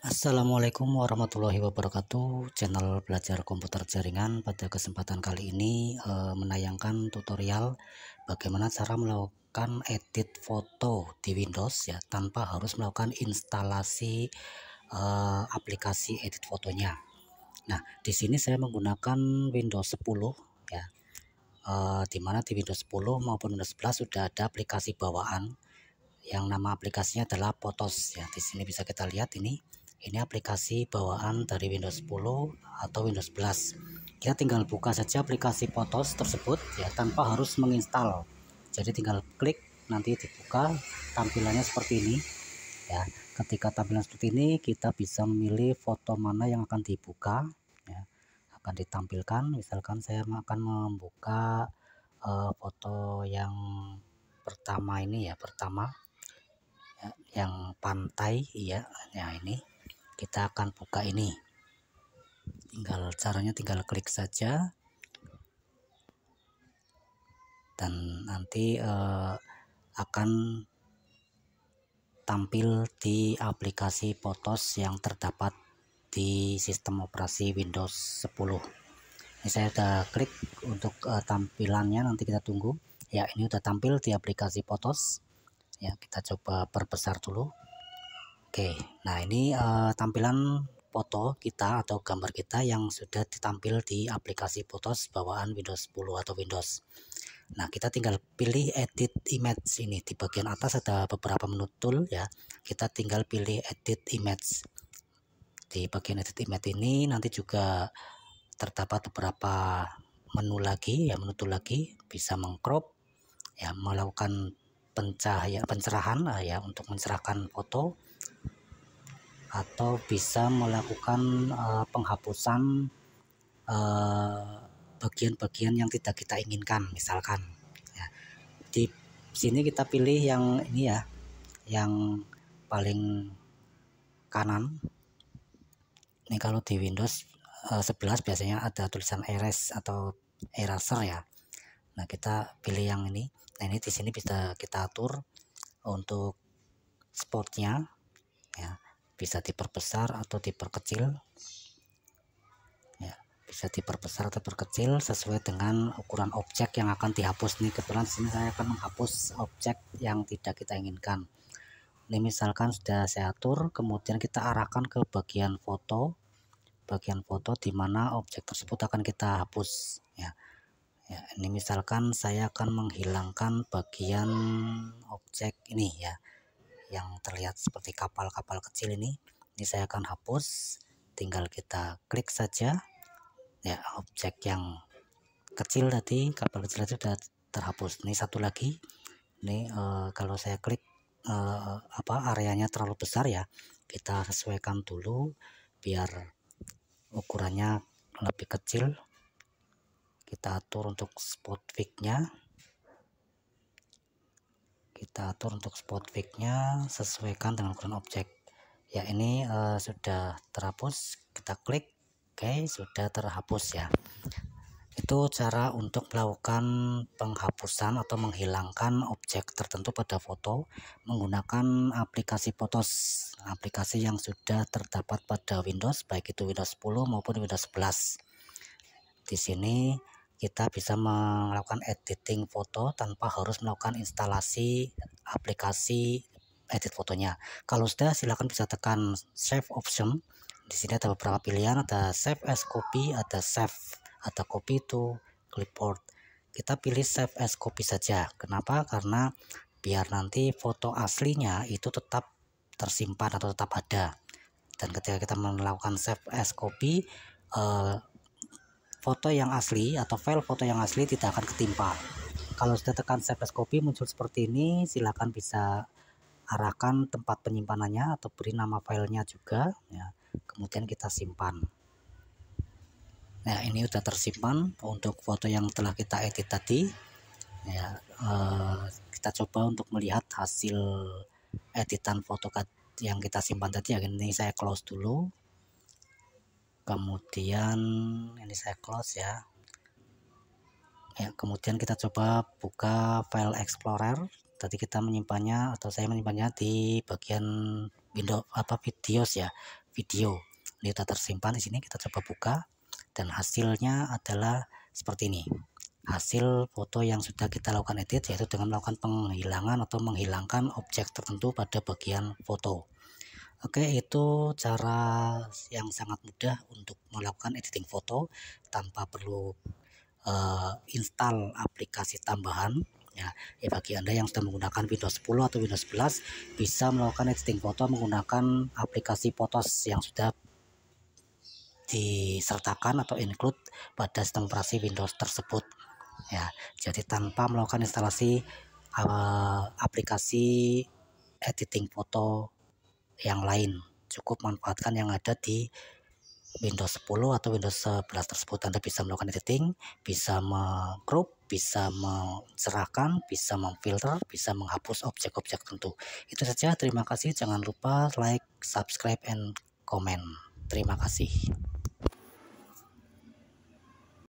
Assalamualaikum warahmatullahi wabarakatuh channel belajar komputer jaringan pada kesempatan kali ini e, menayangkan tutorial bagaimana cara melakukan edit foto di Windows ya tanpa harus melakukan instalasi e, aplikasi edit fotonya nah di sini saya menggunakan Windows 10 ya e, eh, dimana di Windows 10 maupun Windows 11 sudah ada aplikasi bawaan yang nama aplikasinya adalah Photos ya di sini bisa kita lihat ini ini aplikasi bawaan dari Windows 10 atau Windows 11 kita tinggal buka saja aplikasi Photos tersebut ya tanpa harus menginstal jadi tinggal klik nanti dibuka tampilannya seperti ini ya ketika tampilan seperti ini kita bisa memilih foto mana yang akan dibuka ya akan ditampilkan misalkan saya akan membuka uh, foto yang pertama ini ya pertama ya, yang pantai iya ya ini kita akan buka ini tinggal caranya tinggal klik saja dan nanti eh, akan tampil di aplikasi Potos yang terdapat di sistem operasi Windows 10 ini saya sudah klik untuk eh, tampilannya nanti kita tunggu ya ini sudah tampil di aplikasi Potos ya kita coba perbesar dulu Oke, nah ini uh, tampilan foto kita atau gambar kita yang sudah ditampil di aplikasi Photos bawaan Windows 10 atau Windows. Nah, kita tinggal pilih edit image ini. Di bagian atas ada beberapa menu tool ya. Kita tinggal pilih edit image. Di bagian edit image ini nanti juga terdapat beberapa menu lagi ya, menu tool lagi bisa mengcrop ya, melakukan pencahaya pencerahan ya untuk mencerahkan foto atau bisa melakukan uh, penghapusan eh, bagian-bagian uh, yang tidak kita inginkan misalkan ya. di sini kita pilih yang ini ya yang paling kanan ini kalau di Windows uh, eh, 11 biasanya ada tulisan erase atau eraser ya nah kita pilih yang ini nah ini di sini bisa kita atur untuk sportnya ya bisa diperbesar atau diperkecil ya bisa diperbesar atau diperkecil sesuai dengan ukuran objek yang akan dihapus nih kebetulan sini saya akan menghapus objek yang tidak kita inginkan ini misalkan sudah saya atur kemudian kita arahkan ke bagian foto bagian foto di mana objek tersebut akan kita hapus ya ya ini misalkan saya akan menghilangkan bagian objek ini ya yang terlihat seperti kapal-kapal kecil ini ini saya akan hapus tinggal kita klik saja ya objek yang kecil tadi kapal kecil tadi sudah terhapus ini satu lagi ini uh, kalau saya klik uh, apa areanya terlalu besar ya kita sesuaikan dulu biar ukurannya lebih kecil kita atur untuk spot fix nya kita atur untuk spot fixnya sesuaikan dengan ukuran objek ya ini uh, sudah terhapus kita klik oke okay, sudah terhapus ya itu cara untuk melakukan penghapusan atau menghilangkan objek tertentu pada foto menggunakan aplikasi Photos aplikasi yang sudah terdapat pada Windows baik itu Windows 10 maupun Windows 11 di sini kita bisa melakukan editing foto tanpa harus melakukan instalasi aplikasi edit fotonya. Kalau sudah silakan bisa tekan save option. Di sini ada beberapa pilihan, ada save as copy, ada save, atau copy to clipboard. Kita pilih save as copy saja. Kenapa? Karena biar nanti foto aslinya itu tetap tersimpan atau tetap ada. Dan ketika kita melakukan save as copy, eh, foto yang asli atau file foto yang asli tidak akan ketimpa. Kalau sudah tekan save as copy muncul seperti ini, silakan bisa arahkan tempat penyimpanannya atau beri nama filenya juga ya. Kemudian kita simpan. Nah, ini sudah tersimpan untuk foto yang telah kita edit tadi. Ya, eh, kita coba untuk melihat hasil editan foto yang kita simpan tadi ya. Ini saya close dulu kemudian ini saya close ya ya kemudian kita coba buka file explorer tadi kita menyimpannya atau saya menyimpannya di bagian window apa videos ya video ini sudah tersimpan di sini kita coba buka dan hasilnya adalah seperti ini hasil foto yang sudah kita lakukan edit yaitu dengan melakukan penghilangan atau menghilangkan objek tertentu pada bagian foto Oke, itu cara yang sangat mudah untuk melakukan editing foto tanpa perlu uh, install aplikasi tambahan. Ya, ya bagi Anda yang sudah menggunakan Windows 10 atau Windows 11 bisa melakukan editing foto menggunakan aplikasi Photos yang sudah disertakan atau include pada sistem operasi Windows tersebut. Ya, jadi tanpa melakukan instalasi uh, aplikasi editing foto yang lain cukup manfaatkan yang ada di Windows 10 atau Windows 11 tersebut Anda bisa melakukan editing, bisa menggroup, bisa mencerahkan, bisa memfilter, bisa menghapus objek-objek tentu. Itu saja, terima kasih. Jangan lupa like, subscribe, and comment. Terima kasih.